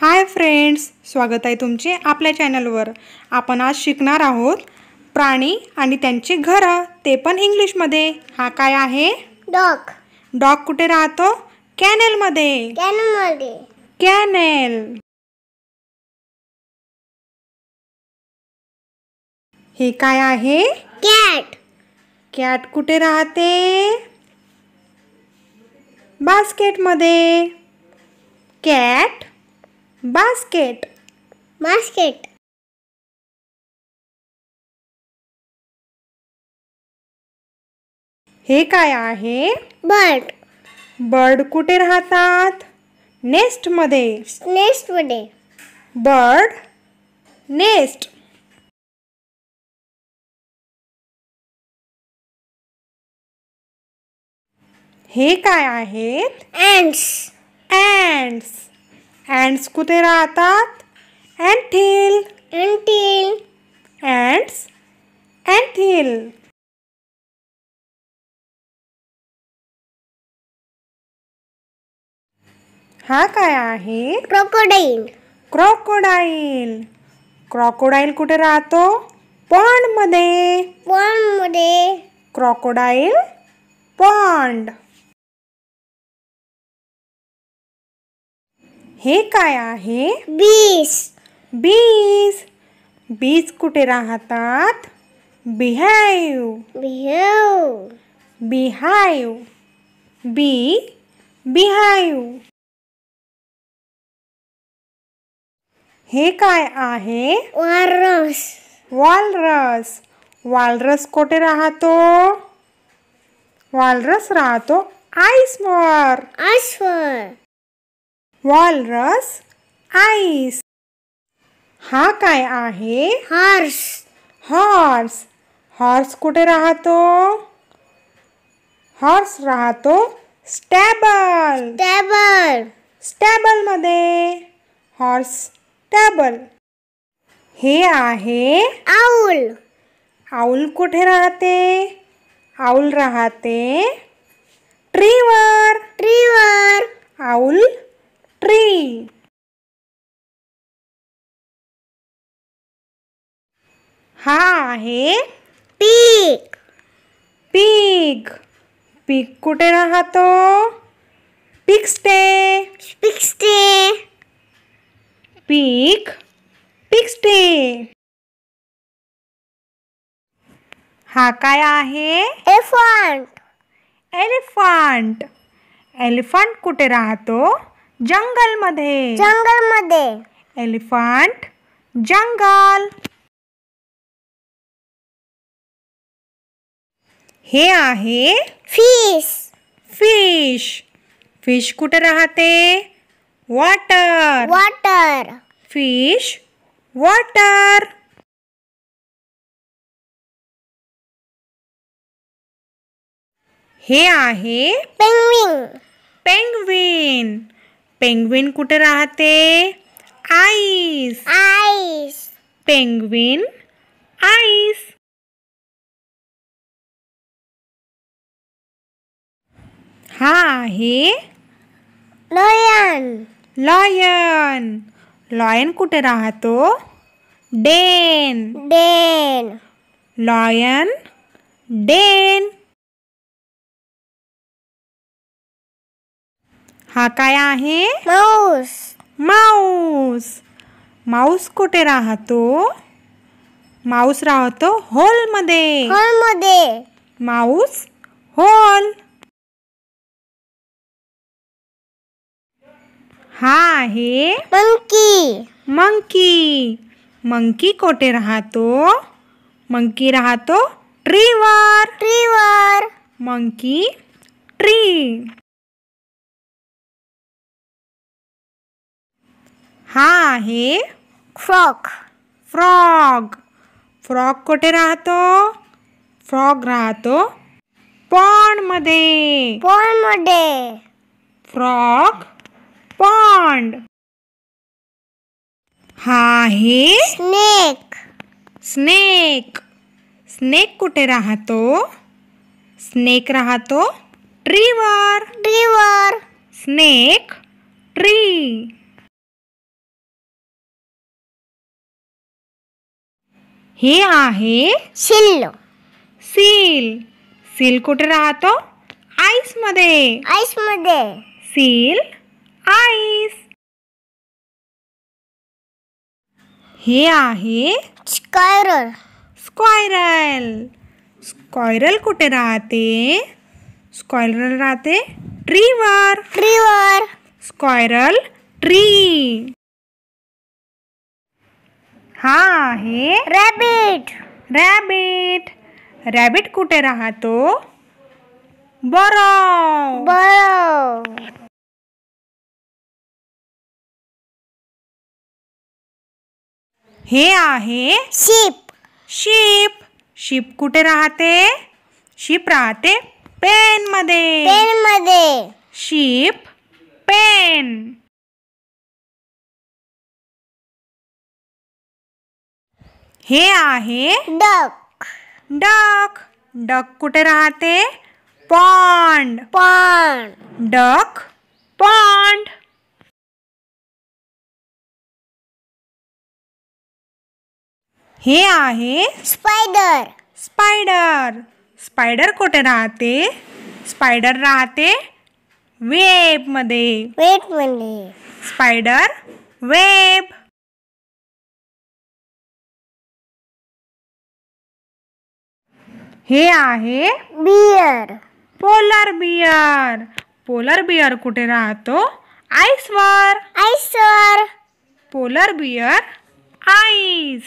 Hi friends स्वागत आहे तुमचे आपल्या चॅनलवर आपण आज शिकणार आहोत प्राणी आणि त्यांचे घर ते पण इंग्लिशमध्ये हा काय आहे डॉग डॉग कुठे राहतो कॅनेलमध्ये कॅनेलमध्ये कॅनेल हे काय आहे कॅट कॅट कुठे राहते बास्केटमध्ये कॅट basket basket हे काय आहे बर्ड बर्ड कुठे राहतात नेस्ट मध्ये नेस्ट मध्ये बर्ड नेस्ट हे काय आहेत अँड्स अँड्स ॲन्ट्स कुठे राहतात अँथील अँथील अँथील हा काय आहे क्रोकोडाईल क्रोकोडाईल क्रोकोडाईल कुठे राहतो पॉन्ड मध्ये क्रोकोडाईल पॉन्ड हे काय आहे बीस बीस बीज कुठे राहतात बिहाईव बिहाव बिहाईव बी बिहाईव हे काय आहे वारस वालरस वालरस कुठे राहतो वालरस राहतो आईसवर आश्वर वॉलरस आईस हा काय आहे हॉर्स हॉर्स हॉर्स कुठे राहतो हॉर्स राहतो स्टॅबल स्टॅबल स्टॅबलमध्ये हॉर्स स्टॅबल हे आहे आऊल आऊल कुठे राहते आऊल राहते ट्रीवर ट्रीवर आऊल tree. हा आहे पीक पीक पीक कुठे राहतो pig sty pig sty pig pig sty हा काय आहे एलिफंट एलिफंट एलिफंट कुठे राहतो जंगल जंगल मध्य एलिफंट जंगल हे आहे फिश फिश फिश कुठे राहते वॉटर वॉटर फिश वॉटर हे आहे पेंग्विन पेंग्विन पेंग्विन कुठे राहते आईस आईस पेंग्विन आईस हा आहे लॉयन लॉयन लॉयन कुठे राहतो डेन डेन लॉयन डेन हा काय आहे माऊस माऊस माऊस कुठे राहतो माऊस राहतो हॉलमध्ये हॉलमध्ये माऊस हॉल हा आहे मंकी मंकी मंकी कोठे राहतो मंकी राहतो ट्रीवर ट्रीवर मंकी ट्री हा है फ्रॉक फ्रॉग फ्रॉक कुठे राहतो फ्रॉग राहतो पॉन्ड मध्ये पॉन्ड मध्ये फ्रॉक पॉन्ड हा आहे स्नेक स्नेक स्नेक कुठे राहतो स्नेक राहतो ट्रीवर ट्रीवर स्नेक ट्री हे आहे सिल्लो सील सील कुठे राहतो आईस मध्ये आईस मध्ये सील आईस हे आहे स्क्वायरल स्क्वायरल स्क्वायरल कुठे राहते स्क्वायरल राहते ट्रीवर ट्रीवर स्क्वायरल ट्री हाँ है रैबिट रैबिट रैबिट कुटे रहा तो बरो बरो हे आहे शिप शिप शिप कुठे राहते शिप राहते पेन मध्ये पेन मध्ये शिप पेन हे आहे डक डक डक कुठे राहते पॉन्ड पॉन्ड डक पॉन्ड हे आहे स्पायडर स्पायडर स्पायडर कुठे राहते स्पायडर राहते वेब मध्ये वेब मध्ये स्पायडर वेब हे आहे bear polar bear polar bear कुठे राहतो आईसवर आईसवर पोलर बियर आईस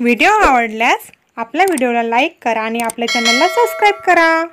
व्हिडिओ आवडल्यास आपल्या व्हिडिओला लाईक करा आणि आपल्या चॅनलला सबस्क्राईब करा